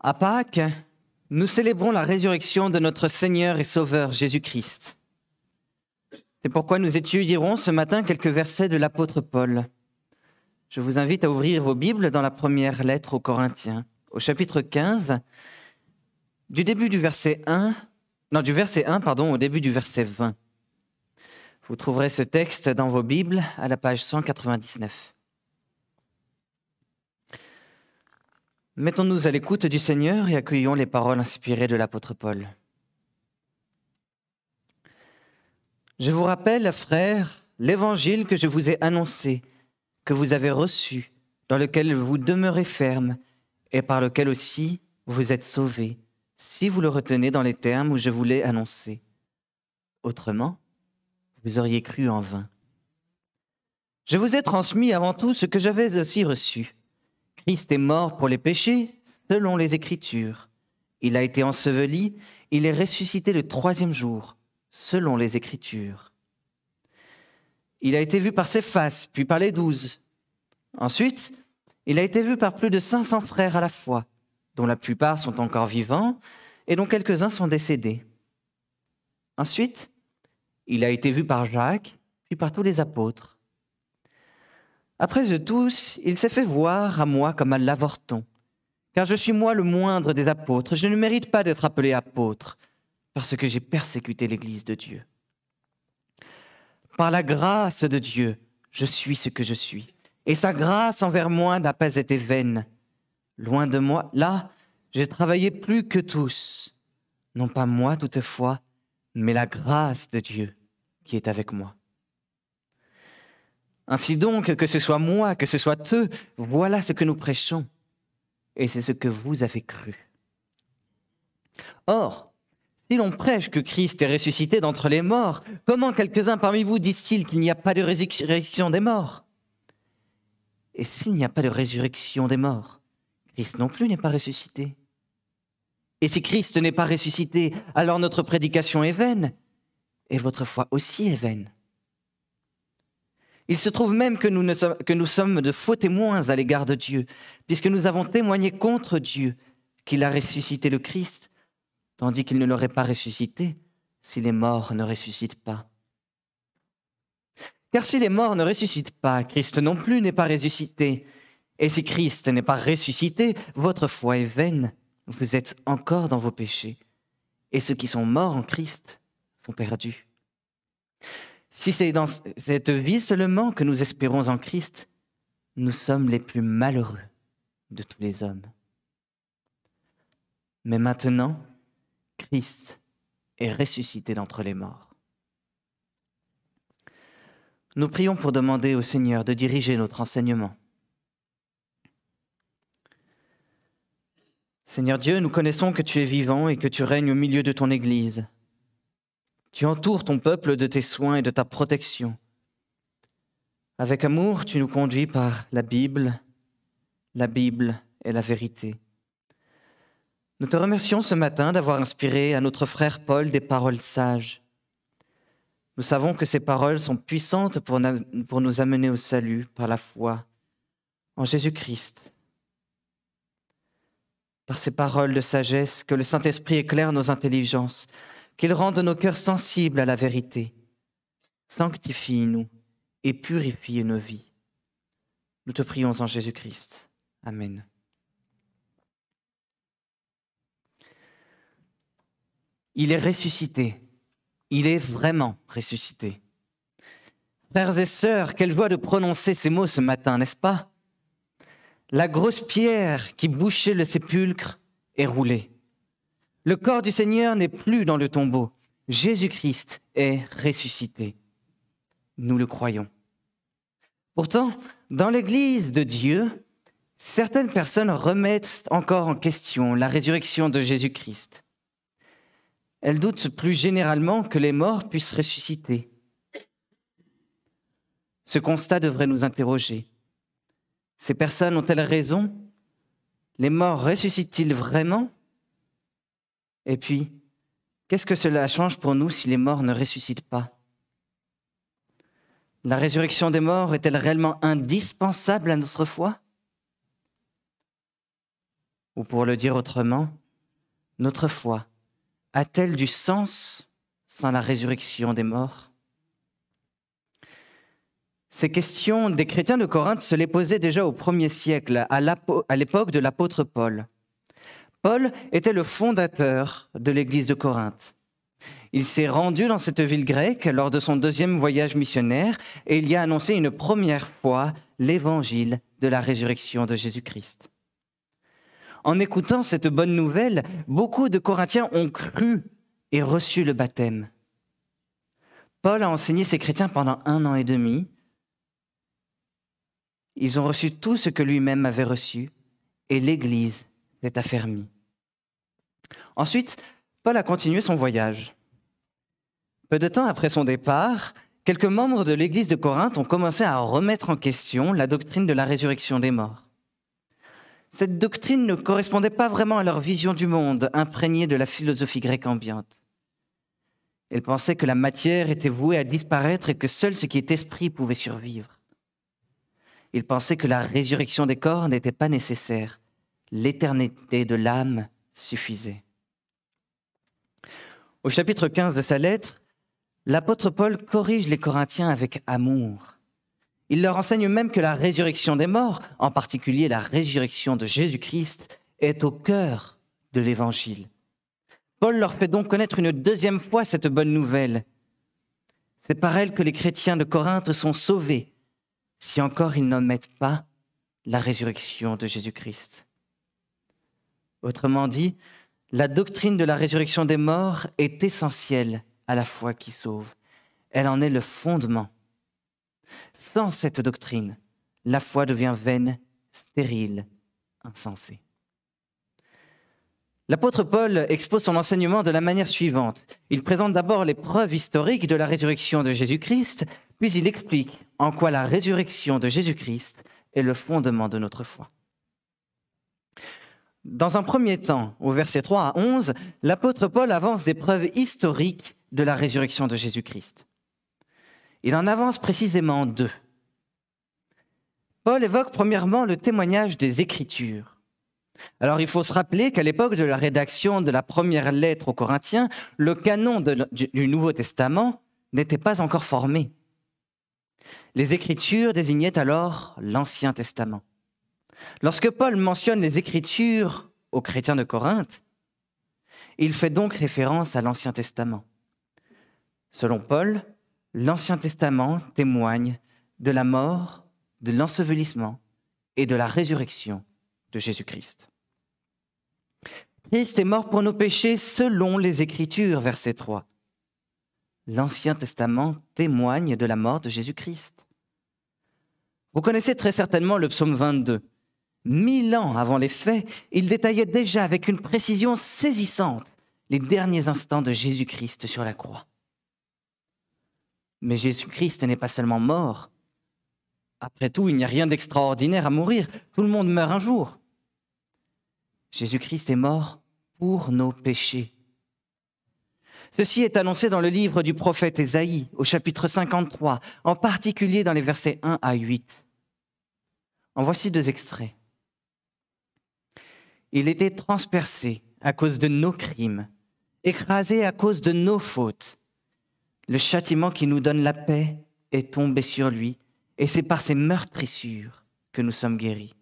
À Pâques, nous célébrons la résurrection de notre Seigneur et Sauveur Jésus-Christ. C'est pourquoi nous étudierons ce matin quelques versets de l'apôtre Paul. Je vous invite à ouvrir vos Bibles dans la première lettre aux Corinthiens, au chapitre 15, du début du verset 1, non, du verset 1, pardon, au début du verset 20. Vous trouverez ce texte dans vos Bibles à la page 199. Mettons-nous à l'écoute du Seigneur et accueillons les paroles inspirées de l'apôtre Paul. Je vous rappelle, frères, l'évangile que je vous ai annoncé, que vous avez reçu, dans lequel vous demeurez ferme, et par lequel aussi vous êtes sauvés, si vous le retenez dans les termes où je vous l'ai annoncé. Autrement, vous auriez cru en vain. Je vous ai transmis avant tout ce que j'avais aussi reçu Christ est mort pour les péchés, selon les Écritures. Il a été enseveli, il est ressuscité le troisième jour, selon les Écritures. Il a été vu par ses faces, puis par les douze. Ensuite, il a été vu par plus de 500 frères à la fois, dont la plupart sont encore vivants et dont quelques-uns sont décédés. Ensuite, il a été vu par Jacques, puis par tous les apôtres. Après eux tous, il s'est fait voir à moi comme à l'avorton. Car je suis moi le moindre des apôtres, je ne mérite pas d'être appelé apôtre, parce que j'ai persécuté l'Église de Dieu. Par la grâce de Dieu, je suis ce que je suis, et sa grâce envers moi n'a pas été vaine. Loin de moi, là, j'ai travaillé plus que tous, non pas moi toutefois, mais la grâce de Dieu qui est avec moi. Ainsi donc, que ce soit moi, que ce soit eux, voilà ce que nous prêchons. Et c'est ce que vous avez cru. Or, si l'on prêche que Christ est ressuscité d'entre les morts, comment quelques-uns parmi vous disent-ils qu'il n'y a pas de résurrection des morts Et s'il n'y a pas de résurrection des morts, Christ non plus n'est pas ressuscité. Et si Christ n'est pas ressuscité, alors notre prédication est vaine, et votre foi aussi est vaine. Il se trouve même que nous, sommes de faux témoins à l'égard de Dieu, puisque nous avons témoigné contre Dieu qu'il a ressuscité le Christ, tandis qu'il ne l'aurait pas ressuscité si les morts ne ressuscitent pas. Car si les morts ne ressuscitent pas, Christ non plus n'est pas ressuscité. Et si Christ n'est pas ressuscité, votre foi est vaine, vous êtes encore dans vos péchés, et ceux qui sont morts en Christ sont perdus. Si c'est dans cette vie seulement que nous espérons en Christ, nous sommes les plus malheureux de tous les hommes. Mais maintenant, Christ est ressuscité d'entre les morts. Nous prions pour demander au Seigneur de diriger notre enseignement. Seigneur Dieu, nous connaissons que tu es vivant et que tu règnes au milieu de ton Église. Tu entoures ton peuple de tes soins et de ta protection. Avec amour, tu nous conduis par la Bible. La Bible et la vérité. Nous te remercions ce matin d'avoir inspiré à notre frère Paul des paroles sages. Nous savons que ces paroles sont puissantes pour, pour nous amener au salut par la foi en Jésus-Christ. Par ces paroles de sagesse, que le Saint-Esprit éclaire nos intelligences qu'il rende nos cœurs sensibles à la vérité. Sanctifie-nous et purifie nos vies. Nous te prions en Jésus-Christ. Amen. Il est ressuscité. Il est vraiment ressuscité. Frères et sœurs, quelle joie de prononcer ces mots ce matin, n'est-ce pas La grosse pierre qui bouchait le sépulcre est roulée. Le corps du Seigneur n'est plus dans le tombeau. Jésus-Christ est ressuscité. Nous le croyons. Pourtant, dans l'Église de Dieu, certaines personnes remettent encore en question la résurrection de Jésus-Christ. Elles doutent plus généralement que les morts puissent ressusciter. Ce constat devrait nous interroger. Ces personnes ont-elles raison Les morts ressuscitent-ils vraiment et puis, qu'est-ce que cela change pour nous si les morts ne ressuscitent pas La résurrection des morts est-elle réellement indispensable à notre foi Ou pour le dire autrement, notre foi a-t-elle du sens sans la résurrection des morts ces questions des chrétiens de Corinthe se les posaient déjà au premier siècle, à l'époque de l'apôtre Paul. Paul était le fondateur de l'église de Corinthe. Il s'est rendu dans cette ville grecque lors de son deuxième voyage missionnaire et il y a annoncé une première fois l'évangile de la résurrection de Jésus-Christ. En écoutant cette bonne nouvelle, beaucoup de Corinthiens ont cru et reçu le baptême. Paul a enseigné ses chrétiens pendant un an et demi. Ils ont reçu tout ce que lui-même avait reçu et l'Église s'est affermie. Ensuite, Paul a continué son voyage. Peu de temps après son départ, quelques membres de l'Église de Corinthe ont commencé à remettre en question la doctrine de la résurrection des morts. Cette doctrine ne correspondait pas vraiment à leur vision du monde, imprégnée de la philosophie grecque ambiante. Ils pensaient que la matière était vouée à disparaître et que seul ce qui est esprit pouvait survivre. Ils pensaient que la résurrection des corps n'était pas nécessaire. L'éternité de l'âme suffisait. Au chapitre 15 de sa lettre, l'apôtre Paul corrige les Corinthiens avec amour. Il leur enseigne même que la résurrection des morts, en particulier la résurrection de Jésus-Christ, est au cœur de l'Évangile. Paul leur fait donc connaître une deuxième fois cette bonne nouvelle. C'est par elle que les chrétiens de Corinthe sont sauvés, si encore ils n'omettent pas la résurrection de Jésus-Christ. Autrement dit, la doctrine de la résurrection des morts est essentielle à la foi qui sauve. Elle en est le fondement. Sans cette doctrine, la foi devient vaine, stérile, insensée. L'apôtre Paul expose son enseignement de la manière suivante. Il présente d'abord les preuves historiques de la résurrection de Jésus-Christ, puis il explique en quoi la résurrection de Jésus-Christ est le fondement de notre foi. Dans un premier temps, au verset 3 à 11, l'apôtre Paul avance des preuves historiques de la résurrection de Jésus-Christ. Il en avance précisément deux. Paul évoque premièrement le témoignage des Écritures. Alors il faut se rappeler qu'à l'époque de la rédaction de la première lettre aux Corinthiens, le canon du Nouveau Testament n'était pas encore formé. Les Écritures désignaient alors l'Ancien Testament. Lorsque Paul mentionne les Écritures aux chrétiens de Corinthe, il fait donc référence à l'Ancien Testament. Selon Paul, l'Ancien Testament témoigne de la mort, de l'ensevelissement et de la résurrection de Jésus-Christ. Christ est mort pour nos péchés selon les Écritures, verset 3. L'Ancien Testament témoigne de la mort de Jésus-Christ. Vous connaissez très certainement le psaume 22 mille ans avant les faits, il détaillait déjà avec une précision saisissante les derniers instants de Jésus-Christ sur la croix. Mais Jésus-Christ n'est pas seulement mort. Après tout, il n'y a rien d'extraordinaire à mourir. Tout le monde meurt un jour. Jésus-Christ est mort pour nos péchés. Ceci est annoncé dans le livre du prophète Ésaïe, au chapitre 53, en particulier dans les versets 1 à 8. En voici deux extraits. Il était transpercé à cause de nos crimes, écrasé à cause de nos fautes. Le châtiment qui nous donne la paix est tombé sur lui, et c'est par ses meurtrissures que nous sommes guéris.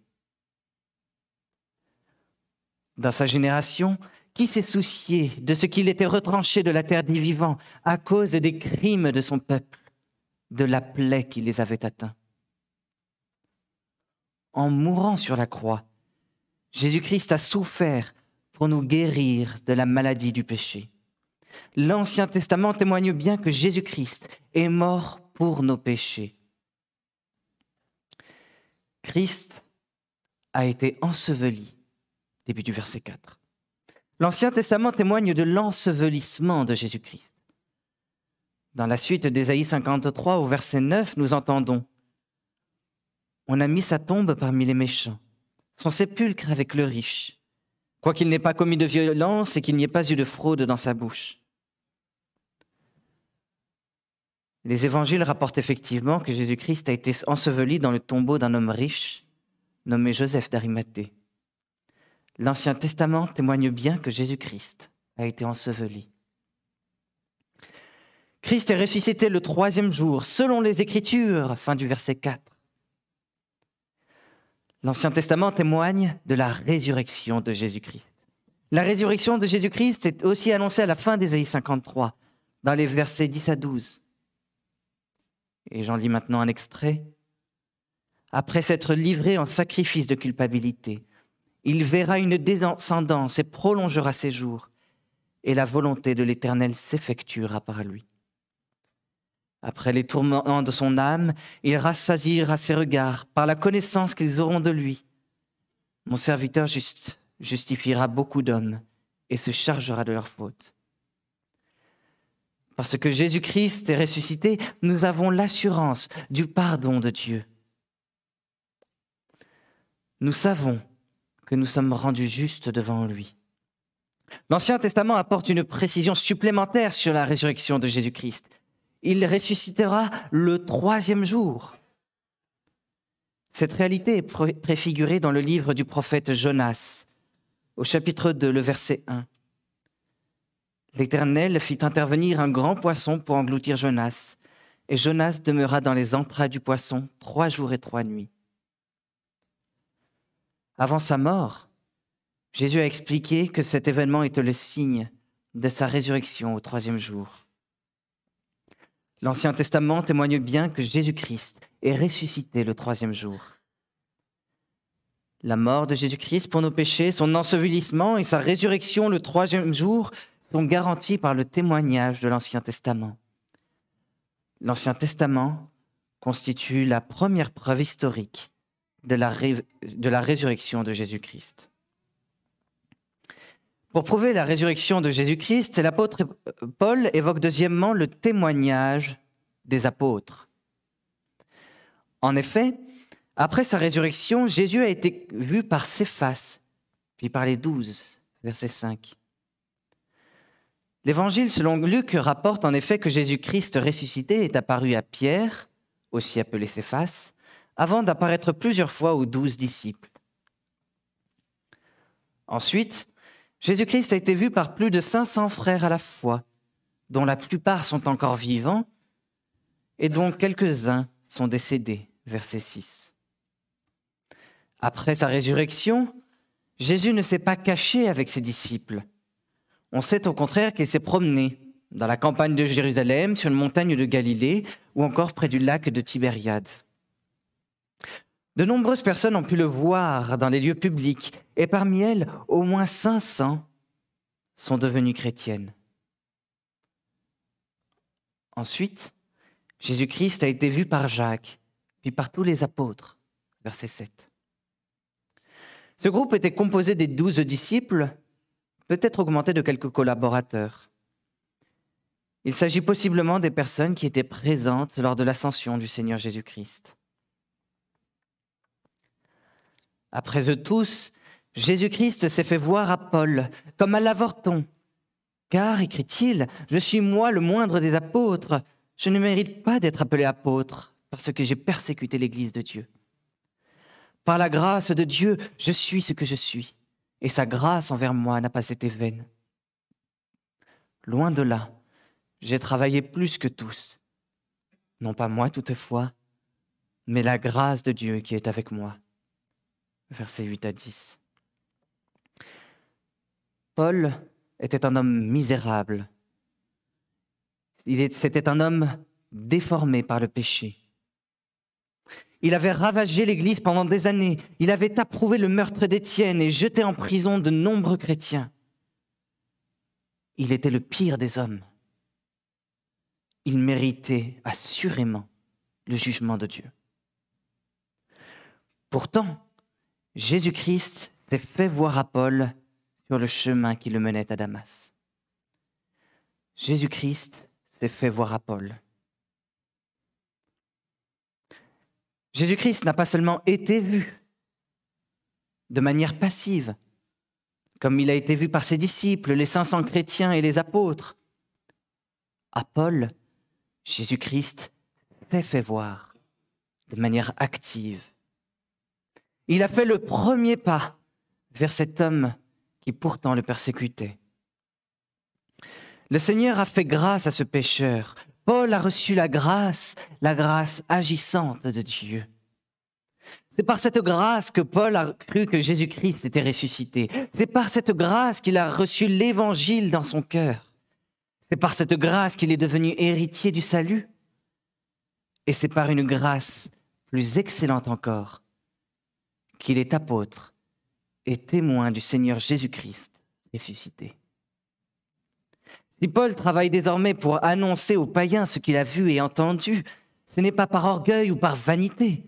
Dans sa génération, qui s'est soucié de ce qu'il était retranché de la terre des vivants à cause des crimes de son peuple, de la plaie qui les avait atteints En mourant sur la croix, Jésus-Christ a souffert pour nous guérir de la maladie du péché. L'Ancien Testament témoigne bien que Jésus-Christ est mort pour nos péchés. Christ a été enseveli, début du verset 4. L'Ancien Testament témoigne de l'ensevelissement de Jésus-Christ. Dans la suite d'Ésaïe 53 au verset 9, nous entendons ⁇ On a mis sa tombe parmi les méchants son sépulcre avec le riche, quoiqu'il n'ait pas commis de violence et qu'il n'y ait pas eu de fraude dans sa bouche. Les évangiles rapportent effectivement que Jésus-Christ a été enseveli dans le tombeau d'un homme riche nommé Joseph d'Arimathée. L'Ancien Testament témoigne bien que Jésus-Christ a été enseveli. Christ est ressuscité le troisième jour, selon les Écritures, fin du verset 4. L'Ancien Testament témoigne de la résurrection de Jésus-Christ. La résurrection de Jésus-Christ est aussi annoncée à la fin d'Ésaïe 53, dans les versets 10 à 12. Et j'en lis maintenant un extrait. Après s'être livré en sacrifice de culpabilité, il verra une descendance et prolongera ses jours, et la volonté de l'Éternel s'effectuera par lui. Après les tourments de son âme, il rassasira ses regards par la connaissance qu'ils auront de lui. Mon serviteur juste justifiera beaucoup d'hommes et se chargera de leurs fautes. Parce que Jésus-Christ est ressuscité, nous avons l'assurance du pardon de Dieu. Nous savons que nous sommes rendus justes devant lui. L'Ancien Testament apporte une précision supplémentaire sur la résurrection de Jésus-Christ. Il ressuscitera le troisième jour. Cette réalité est préfigurée dans le livre du prophète Jonas, au chapitre 2, le verset 1. L'Éternel fit intervenir un grand poisson pour engloutir Jonas, et Jonas demeura dans les entrailles du poisson trois jours et trois nuits. Avant sa mort, Jésus a expliqué que cet événement était le signe de sa résurrection au troisième jour. L'Ancien Testament témoigne bien que Jésus-Christ est ressuscité le troisième jour. La mort de Jésus-Christ pour nos péchés, son ensevelissement et sa résurrection le troisième jour sont garantis par le témoignage de l'Ancien Testament. L'Ancien Testament constitue la première preuve historique de la, de la résurrection de Jésus-Christ. Pour prouver la résurrection de Jésus-Christ, l'apôtre Paul évoque deuxièmement le témoignage des apôtres. En effet, après sa résurrection, Jésus a été vu par ses faces, puis par les douze, verset 5. L'évangile selon Luc rapporte en effet que Jésus-Christ ressuscité est apparu à Pierre, aussi appelé Céphas, avant d'apparaître plusieurs fois aux douze disciples. Ensuite, Jésus-Christ a été vu par plus de 500 frères à la fois, dont la plupart sont encore vivants et dont quelques-uns sont décédés. Verset 6. Après sa résurrection, Jésus ne s'est pas caché avec ses disciples. On sait au contraire qu'il s'est promené dans la campagne de Jérusalem, sur une montagne de Galilée ou encore près du lac de Tibériade. De nombreuses personnes ont pu le voir dans les lieux publics, et parmi elles, au moins 500 sont devenues chrétiennes. Ensuite, Jésus-Christ a été vu par Jacques, puis par tous les apôtres. Verset 7. Ce groupe était composé des douze disciples, peut-être augmenté de quelques collaborateurs. Il s'agit possiblement des personnes qui étaient présentes lors de l'ascension du Seigneur Jésus-Christ. Après eux tous, Jésus-Christ s'est fait voir à Paul, comme à l'avorton. Car, écrit-il, je suis moi le moindre des apôtres. Je ne mérite pas d'être appelé apôtre, parce que j'ai persécuté l'Église de Dieu. Par la grâce de Dieu, je suis ce que je suis, et sa grâce envers moi n'a pas été vaine. Loin de là, j'ai travaillé plus que tous. Non pas moi toutefois, mais la grâce de Dieu qui est avec moi versets 8 à 10. Paul était un homme misérable. C'était un homme déformé par le péché. Il avait ravagé l'Église pendant des années. Il avait approuvé le meurtre d'Étienne et jeté en prison de nombreux chrétiens. Il était le pire des hommes. Il méritait assurément le jugement de Dieu. Pourtant, Jésus-Christ s'est fait voir à Paul sur le chemin qui le menait à Damas. Jésus-Christ s'est fait voir à Paul. Jésus-Christ n'a pas seulement été vu de manière passive, comme il a été vu par ses disciples, les 500 chrétiens et les apôtres. À Paul, Jésus-Christ s'est fait voir de manière active il a fait le premier pas vers cet homme qui pourtant le persécutait. Le Seigneur a fait grâce à ce pécheur. Paul a reçu la grâce, la grâce agissante de Dieu. C'est par cette grâce que Paul a cru que Jésus-Christ était ressuscité. C'est par cette grâce qu'il a reçu l'évangile dans son cœur. C'est par cette grâce qu'il est devenu héritier du salut. Et c'est par une grâce plus excellente encore qu'il est apôtre et témoin du Seigneur Jésus-Christ ressuscité. Si Paul travaille désormais pour annoncer aux païens ce qu'il a vu et entendu, ce n'est pas par orgueil ou par vanité,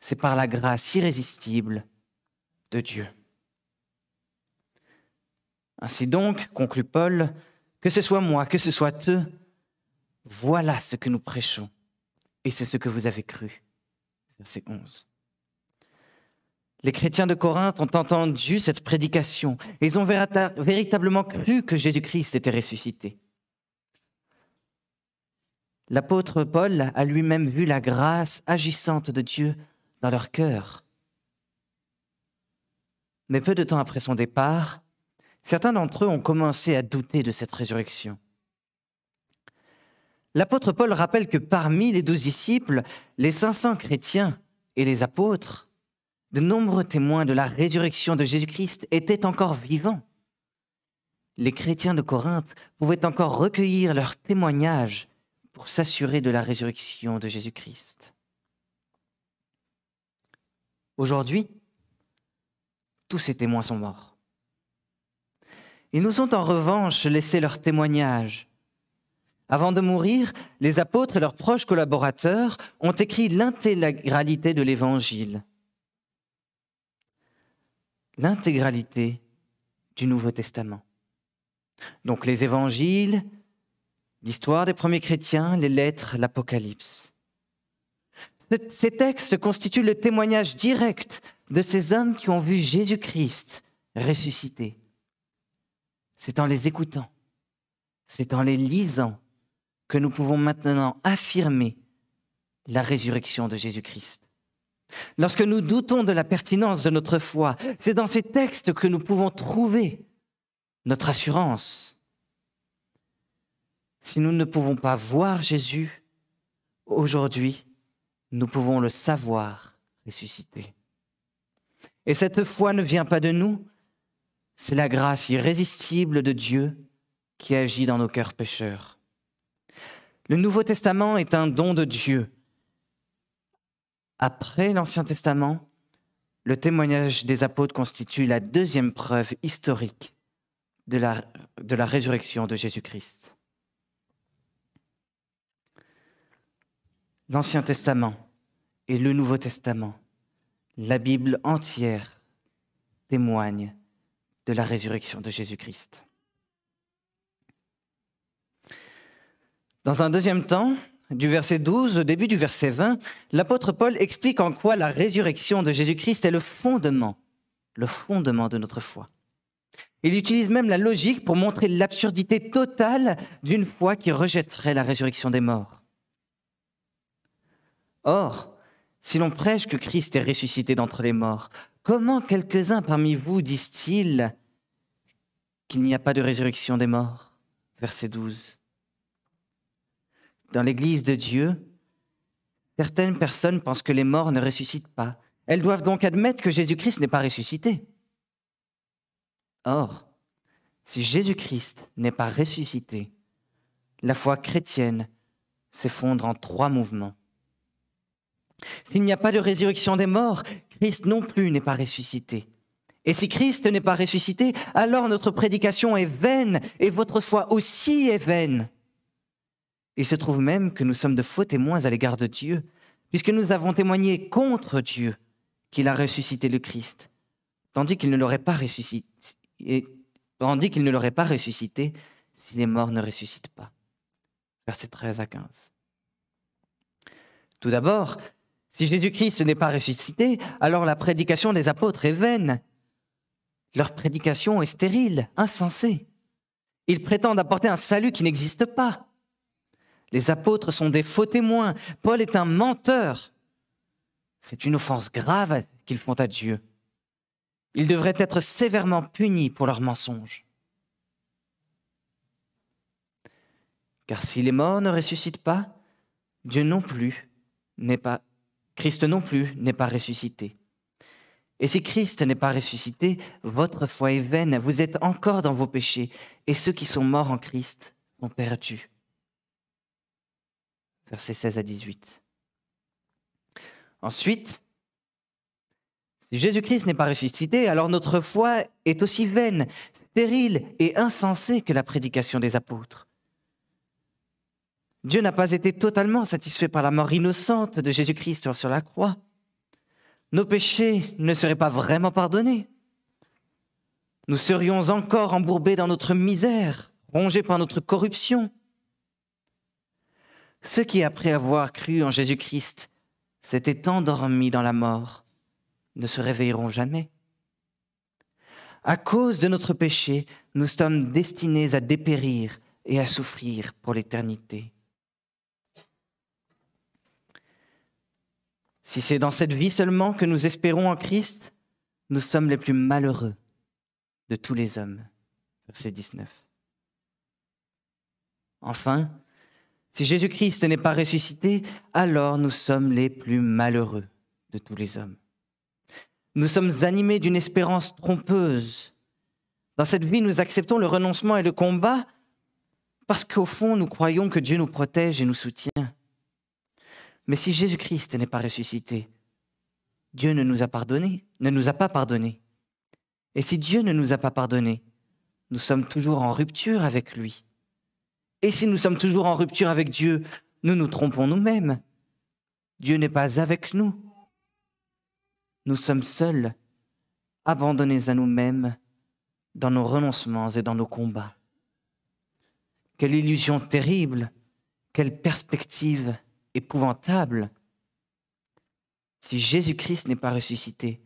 c'est par la grâce irrésistible de Dieu. Ainsi donc, conclut Paul, que ce soit moi, que ce soit eux, voilà ce que nous prêchons, et c'est ce que vous avez cru. Verset 11. Les chrétiens de Corinthe ont entendu cette prédication. Ils ont véritablement cru que Jésus-Christ était ressuscité. L'apôtre Paul a lui-même vu la grâce agissante de Dieu dans leur cœur. Mais peu de temps après son départ, certains d'entre eux ont commencé à douter de cette résurrection. L'apôtre Paul rappelle que parmi les douze disciples, les 500 chrétiens et les apôtres, de nombreux témoins de la résurrection de Jésus-Christ étaient encore vivants. Les chrétiens de Corinthe pouvaient encore recueillir leurs témoignages pour s'assurer de la résurrection de Jésus-Christ. Aujourd'hui, tous ces témoins sont morts. Ils nous ont en revanche laissé leurs témoignages. Avant de mourir, les apôtres et leurs proches collaborateurs ont écrit l'intégralité de l'Évangile l'intégralité du Nouveau Testament. Donc les évangiles, l'histoire des premiers chrétiens, les lettres, l'Apocalypse. Ces textes constituent le témoignage direct de ces hommes qui ont vu Jésus-Christ ressuscité. C'est en les écoutant, c'est en les lisant que nous pouvons maintenant affirmer la résurrection de Jésus-Christ. Lorsque nous doutons de la pertinence de notre foi, c'est dans ces textes que nous pouvons trouver notre assurance. Si nous ne pouvons pas voir Jésus aujourd'hui, nous pouvons le savoir ressuscité. Et cette foi ne vient pas de nous, c'est la grâce irrésistible de Dieu qui agit dans nos cœurs pécheurs. Le Nouveau Testament est un don de Dieu après l'Ancien Testament, le témoignage des apôtres constitue la deuxième preuve historique de la, résurrection de Jésus-Christ. L'Ancien Testament et le Nouveau Testament, la Bible entière témoignent de la résurrection de Jésus-Christ. Dans un deuxième temps, du verset 12 au début du verset 20, l'apôtre Paul explique en quoi la résurrection de Jésus-Christ est le fondement, le fondement de notre foi. Il utilise même la logique pour montrer l'absurdité totale d'une foi qui rejetterait la résurrection des morts. Or, si l'on prêche que Christ est ressuscité d'entre les morts, comment quelques-uns parmi vous disent-ils qu'il n'y a pas de résurrection des morts Verset 12 dans l'Église de Dieu, certaines personnes pensent que les morts ne ressuscitent pas. Elles doivent donc admettre que Jésus-Christ n'est pas ressuscité. Or, si Jésus-Christ n'est pas ressuscité, la foi chrétienne s'effondre en trois mouvements. S'il n'y a pas de résurrection des morts, Christ non plus n'est pas ressuscité. Et si Christ n'est pas ressuscité, alors notre prédication est vaine et votre foi aussi est vaine. Il se trouve même que nous sommes de faux témoins à l'égard de Dieu, puisque nous avons témoigné contre Dieu qu'il a ressuscité le Christ, tandis qu'il ne l'aurait pas ressuscité, tandis qu'il ne pas ressuscité si les morts ne ressuscitent pas. Versets 13 à 15. Tout d'abord, si Jésus-Christ n'est pas ressuscité, alors la prédication des apôtres est vaine. Leur prédication est stérile, insensée. Ils prétendent apporter un salut qui n'existe pas. Les apôtres sont des faux témoins. Paul est un menteur. C'est une offense grave qu'ils font à Dieu. Ils devraient être sévèrement punis pour leurs mensonges. Car si les morts ne ressuscitent pas, Dieu non plus n'est pas, Christ non plus n'est pas ressuscité. Et si Christ n'est pas ressuscité, votre foi est vaine, vous êtes encore dans vos péchés, et ceux qui sont morts en Christ sont perdus versets 16 à 18. Ensuite, si Jésus-Christ n'est pas ressuscité, alors notre foi est aussi vaine, stérile et insensée que la prédication des apôtres. Dieu n'a pas été totalement satisfait par la mort innocente de Jésus-Christ sur la croix. Nos péchés ne seraient pas vraiment pardonnés. Nous serions encore embourbés dans notre misère, rongés par notre corruption, ceux qui, après avoir cru en Jésus-Christ, s'étaient endormis dans la mort, ne se réveilleront jamais. À cause de notre péché, nous sommes destinés à dépérir et à souffrir pour l'éternité. Si c'est dans cette vie seulement que nous espérons en Christ, nous sommes les plus malheureux de tous les hommes. Verset 19. Enfin, si Jésus-Christ n'est pas ressuscité, alors nous sommes les plus malheureux de tous les hommes. Nous sommes animés d'une espérance trompeuse. Dans cette vie, nous acceptons le renoncement et le combat parce qu'au fond, nous croyons que Dieu nous protège et nous soutient. Mais si Jésus-Christ n'est pas ressuscité, Dieu ne nous a pardonné, ne nous a pas pardonné. Et si Dieu ne nous a pas pardonné, nous sommes toujours en rupture avec lui. Et si nous sommes toujours en rupture avec Dieu, nous nous trompons nous-mêmes. Dieu n'est pas avec nous. Nous sommes seuls, abandonnés à nous-mêmes dans nos renoncements et dans nos combats. Quelle illusion terrible, quelle perspective épouvantable. Si Jésus-Christ n'est pas ressuscité,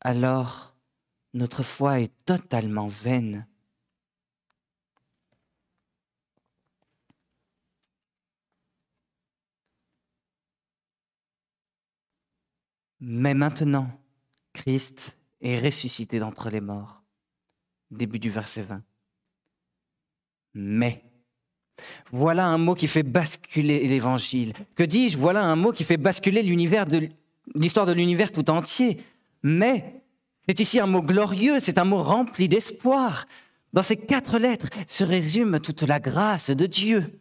alors notre foi est totalement vaine. Mais maintenant, Christ est ressuscité d'entre les morts. Début du verset 20. Mais. Voilà un mot qui fait basculer l'évangile. Que dis-je Voilà un mot qui fait basculer l'univers l'histoire de l'univers tout entier. Mais c'est ici un mot glorieux, c'est un mot rempli d'espoir. Dans ces quatre lettres se résume toute la grâce de Dieu.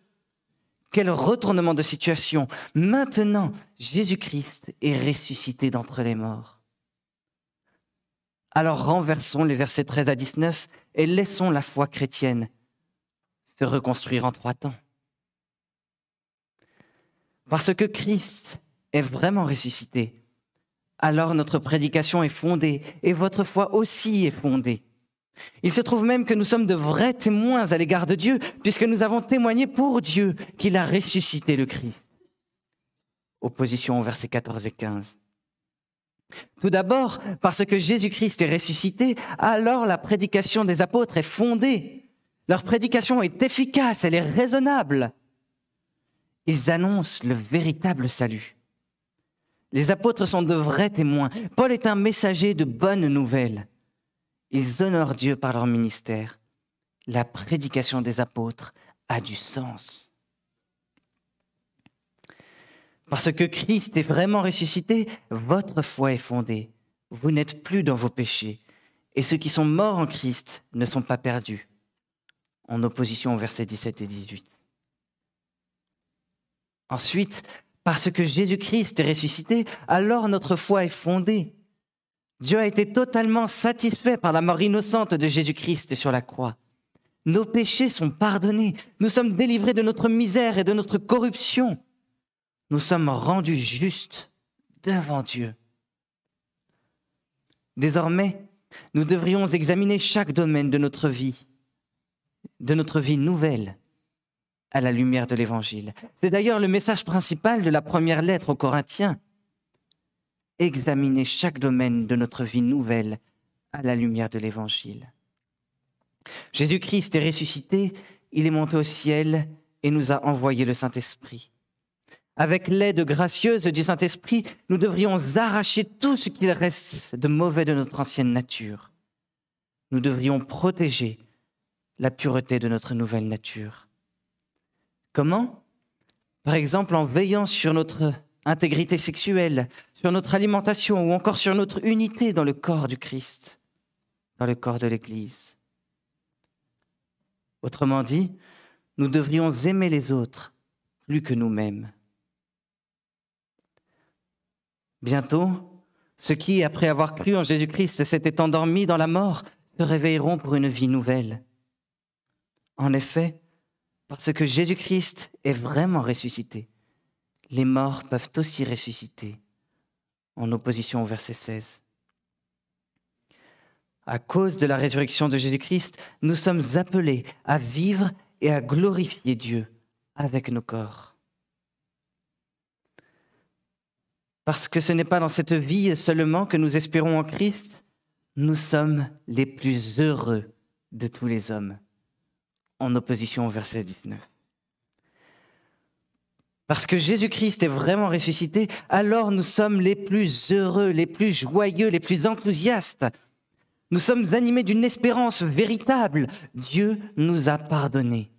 Quel retournement de situation. Maintenant, Jésus-Christ est ressuscité d'entre les morts. Alors renversons les versets 13 à 19 et laissons la foi chrétienne se reconstruire en trois temps. Parce que Christ est vraiment ressuscité, alors notre prédication est fondée et votre foi aussi est fondée. Il se trouve même que nous sommes de vrais témoins à l'égard de Dieu, puisque nous avons témoigné pour Dieu qu'il a ressuscité le Christ. Opposition au versets 14 et 15. Tout d'abord, parce que Jésus-Christ est ressuscité, alors la prédication des apôtres est fondée. Leur prédication est efficace, elle est raisonnable. Ils annoncent le véritable salut. Les apôtres sont de vrais témoins. Paul est un messager de bonnes nouvelles. Ils honorent Dieu par leur ministère. La prédication des apôtres a du sens. Parce que Christ est vraiment ressuscité, votre foi est fondée. Vous n'êtes plus dans vos péchés. Et ceux qui sont morts en Christ ne sont pas perdus. En opposition aux versets 17 et 18. Ensuite, parce que Jésus-Christ est ressuscité, alors notre foi est fondée. Dieu a été totalement satisfait par la mort innocente de Jésus-Christ sur la croix. Nos péchés sont pardonnés, nous sommes délivrés de notre misère et de notre corruption. Nous sommes rendus justes devant Dieu. Désormais, nous devrions examiner chaque domaine de notre vie, de notre vie nouvelle, à la lumière de l'Évangile. C'est d'ailleurs le message principal de la première lettre aux Corinthiens examiner chaque domaine de notre vie nouvelle à la lumière de l'Évangile. Jésus-Christ est ressuscité, il est monté au ciel et nous a envoyé le Saint-Esprit. Avec l'aide gracieuse du Saint-Esprit, nous devrions arracher tout ce qu'il reste de mauvais de notre ancienne nature. Nous devrions protéger la pureté de notre nouvelle nature. Comment Par exemple en veillant sur notre intégrité sexuelle, sur notre alimentation ou encore sur notre unité dans le corps du Christ, dans le corps de l'Église. Autrement dit, nous devrions aimer les autres plus que nous-mêmes. Bientôt, ceux qui, après avoir cru en Jésus-Christ, s'étaient endormis dans la mort, se réveilleront pour une vie nouvelle. En effet, parce que Jésus-Christ est vraiment ressuscité, les morts peuvent aussi ressusciter, en opposition au verset 16. À cause de la résurrection de Jésus-Christ, nous sommes appelés à vivre et à glorifier Dieu avec nos corps. Parce que ce n'est pas dans cette vie seulement que nous espérons en Christ, nous sommes les plus heureux de tous les hommes, en opposition au verset 19. Parce que Jésus-Christ est vraiment ressuscité, alors nous sommes les plus heureux, les plus joyeux, les plus enthousiastes. Nous sommes animés d'une espérance véritable. Dieu nous a pardonnés.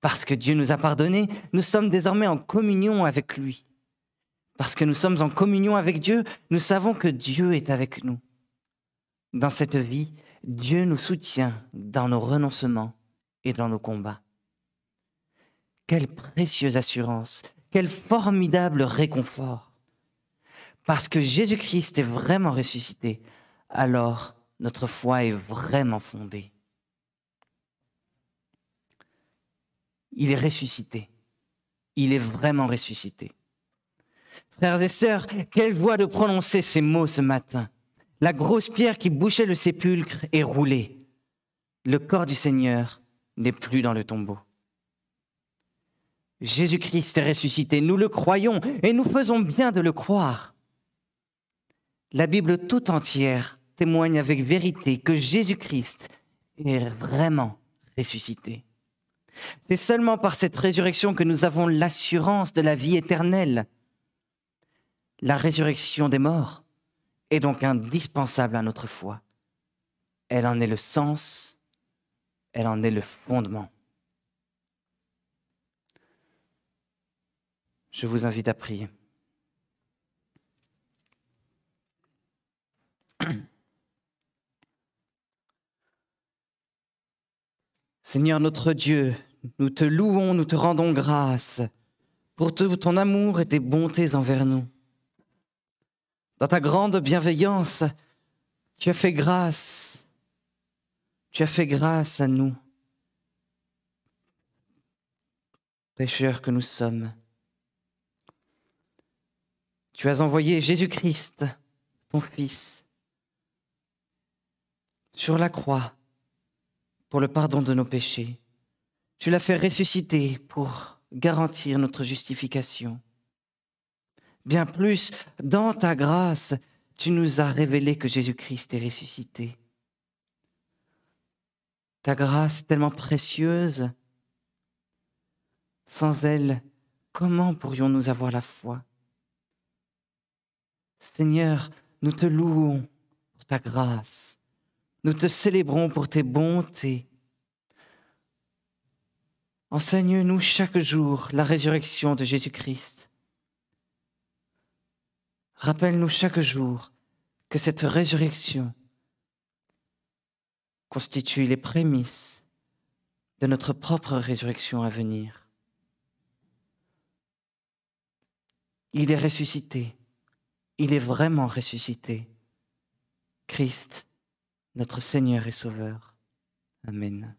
Parce que Dieu nous a pardonnés, nous sommes désormais en communion avec lui. Parce que nous sommes en communion avec Dieu, nous savons que Dieu est avec nous. Dans cette vie, Dieu nous soutient dans nos renoncements et dans nos combats. Quelle précieuse assurance, quel formidable réconfort. Parce que Jésus-Christ est vraiment ressuscité, alors notre foi est vraiment fondée. Il est ressuscité. Il est vraiment ressuscité. Frères et sœurs, quelle voix de prononcer ces mots ce matin. La grosse pierre qui bouchait le sépulcre est roulée. Le corps du Seigneur n'est plus dans le tombeau. Jésus-Christ est ressuscité, nous le croyons et nous faisons bien de le croire. La Bible tout entière témoigne avec vérité que Jésus-Christ est vraiment ressuscité. C'est seulement par cette résurrection que nous avons l'assurance de la vie éternelle. La résurrection des morts est donc indispensable à notre foi. Elle en est le sens, elle en est le fondement. je vous invite à prier. Seigneur notre Dieu, nous te louons, nous te rendons grâce pour tout ton amour et tes bontés envers nous. Dans ta grande bienveillance, tu as fait grâce, tu as fait grâce à nous, pécheurs que nous sommes. Tu as envoyé Jésus-Christ, ton Fils, sur la croix pour le pardon de nos péchés. Tu l'as fait ressusciter pour garantir notre justification. Bien plus, dans ta grâce, tu nous as révélé que Jésus-Christ est ressuscité. Ta grâce tellement précieuse, sans elle, comment pourrions-nous avoir la foi Seigneur, nous te louons pour ta grâce. Nous te célébrons pour tes bontés. Enseigne-nous chaque jour la résurrection de Jésus-Christ. Rappelle-nous chaque jour que cette résurrection constitue les prémices de notre propre résurrection à venir. Il est ressuscité il est vraiment ressuscité. Christ, notre Seigneur et Sauveur. Amen.